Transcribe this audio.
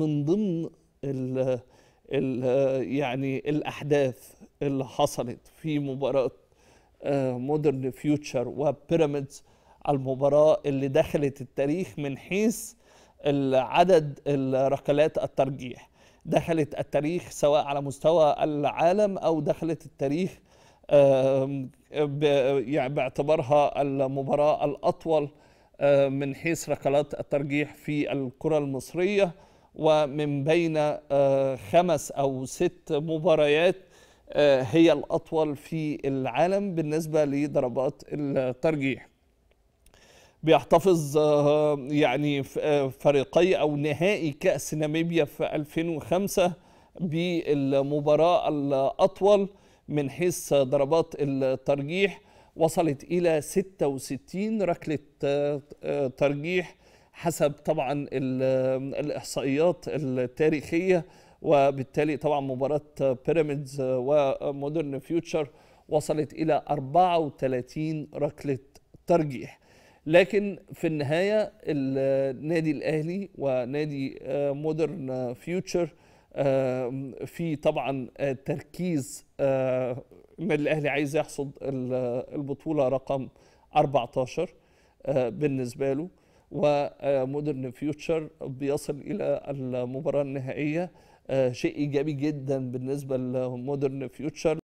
من ضمن ال ال يعني الاحداث اللي حصلت في مباراه مودرن فيوتشر وبيراميدز المباراه اللي دخلت التاريخ من حيث عدد الركلات الترجيح دخلت التاريخ سواء على مستوى العالم او دخلت التاريخ يعني باعتبارها المباراه الاطول آه، من حيث ركلات الترجيح في الكره المصريه ومن بين آه، خمس أو ست مباريات آه، هي الأطول في العالم بالنسبة لضربات الترجيح بيحتفظ آه، يعني فريقي أو نهائي كأس ناميبيا في 2005 بالمباراة الأطول من حيث ضربات الترجيح وصلت إلى 66 ركلة ترجيح حسب طبعا الاحصائيات التاريخيه وبالتالي طبعا مباراه بيراميدز ومودرن فيوتشر وصلت الى 34 ركله ترجيح لكن في النهايه النادي الاهلي ونادي مودرن فيوتشر في طبعا تركيز النادي الاهلي عايز يحصد البطوله رقم 14 آه، بالنسبه له ومودرن فيوتشر بيصل الى المباراه النهائيه آه، شيء ايجابي جدا بالنسبه لمودرن فيوتشر